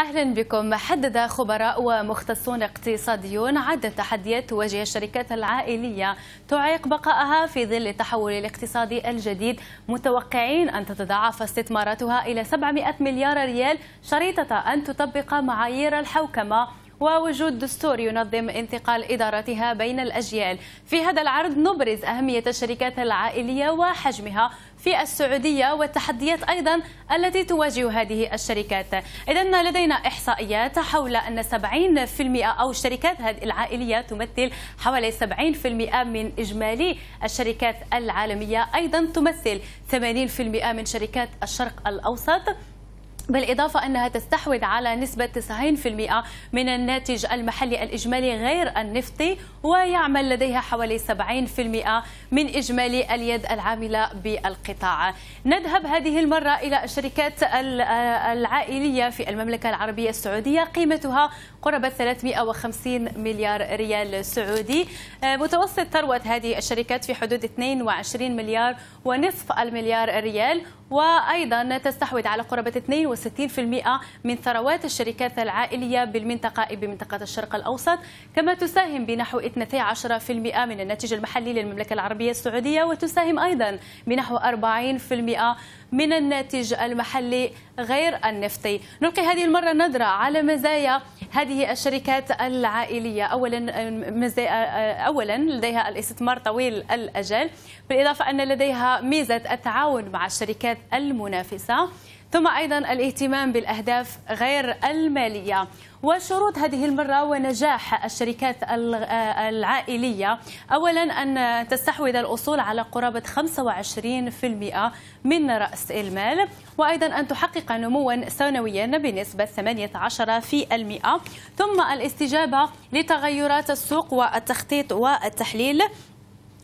أهلا بكم حدد خبراء ومختصون اقتصاديون عدة تحديات تواجه الشركات العائلية تعيق بقائها في ظل التحول الاقتصادي الجديد متوقعين أن تتضاعف استثماراتها إلى 700 مليار ريال شريطة أن تطبق معايير الحوكمة ووجود دستور ينظم انتقال إدارتها بين الأجيال في هذا العرض نبرز أهمية الشركات العائلية وحجمها في السعودية والتحديات أيضا التي تواجه هذه الشركات إذا لدينا إحصائيات حول أن 70% أو الشركات هذه العائلية تمثل حوالي 70% من إجمالي الشركات العالمية أيضا تمثل 80% من شركات الشرق الأوسط بالإضافة أنها تستحوذ على نسبة 90% من الناتج المحلي الإجمالي غير النفطي ويعمل لديها حوالي 70% من إجمالي اليد العاملة بالقطاع نذهب هذه المرة إلى الشركات العائلية في المملكة العربية السعودية قيمتها قرب 350 مليار ريال سعودي آه، متوسط ثروة هذه الشركات في حدود 22 مليار ونصف المليار ريال وأيضا تستحوذ على قرابة من ثروات الشركات العائلية بالمنطقة بمنطقة الشرق الأوسط كما تساهم بنحو 12% من الناتج المحلي للمملكة العربية السعودية وتساهم أيضا بنحو 40% من الناتج المحلي غير النفطي نلقي هذه المرة نظرة على مزايا هذه الشركات العائلية أولا, أولا لديها الاستثمار طويل الأجل بالإضافة أن لديها ميزة التعاون مع الشركات المنافسة ثم أيضا الاهتمام بالأهداف غير المالية وشروط هذه المرة ونجاح الشركات آه، العائلية أولا أن تستحوذ الأصول على قرابة 25% من رأس المال وأيضا أن تحقق نموا سنويا بنسبة 18% ثم الاستجابة لتغيرات السوق والتخطيط والتحليل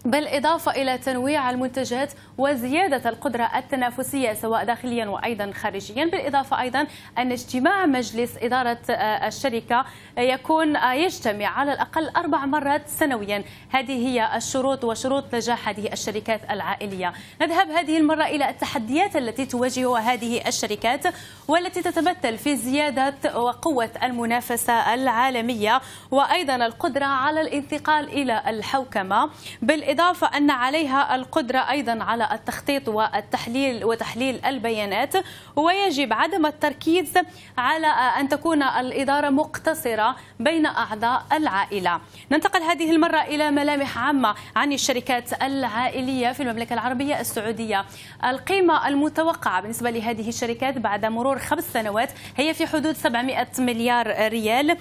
بالإضافة إلى تنويع المنتجات وزيادة القدرة التنافسية سواء داخليا وأيضا خارجيا بالإضافة أيضا أن اجتماع مجلس إدارة آه، الشركة يكون آه، يجتمع على الأقل أربع مرات سنويا هذه هي الشروط وشروط نجاح هذه الشركات العائلية نذهب هذه المرة إلى التحديات التي تواجهها هذه الشركات والتي تتمثل في زيادة وقوة المنافسة العالمية وأيضا القدرة على الانتقال إلى الحوكمة بالإضافة بالإضافة أن عليها القدرة أيضا على التخطيط والتحليل وتحليل البيانات ويجب عدم التركيز على أن تكون الإدارة مقتصرة بين أعضاء العائلة ننتقل هذه المرة إلى ملامح عامة عن الشركات العائلية في المملكة العربية السعودية القيمة المتوقعة بالنسبة لهذه الشركات بعد مرور خمس سنوات هي في حدود 700 مليار ريال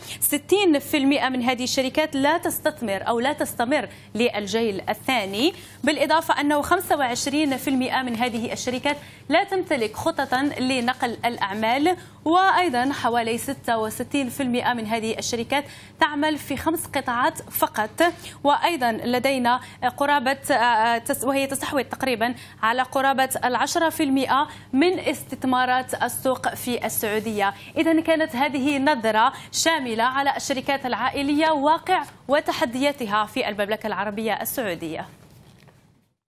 60% من هذه الشركات لا تستثمر أو لا تستمر للجيل الثاني الثاني بالإضافة أنه 25% من هذه الشركات لا تمتلك خططا لنقل الأعمال وأيضا حوالي 66% من هذه الشركات تعمل في خمس قطاعات فقط وأيضا لدينا قرابة آه، وهي تستحوذ تقريبا على قرابة العشرة في المئة من استثمارات السوق في السعودية إذا كانت هذه نظرة شاملة على الشركات العائلية واقع وتحدياتها في المملكة العربية السعودية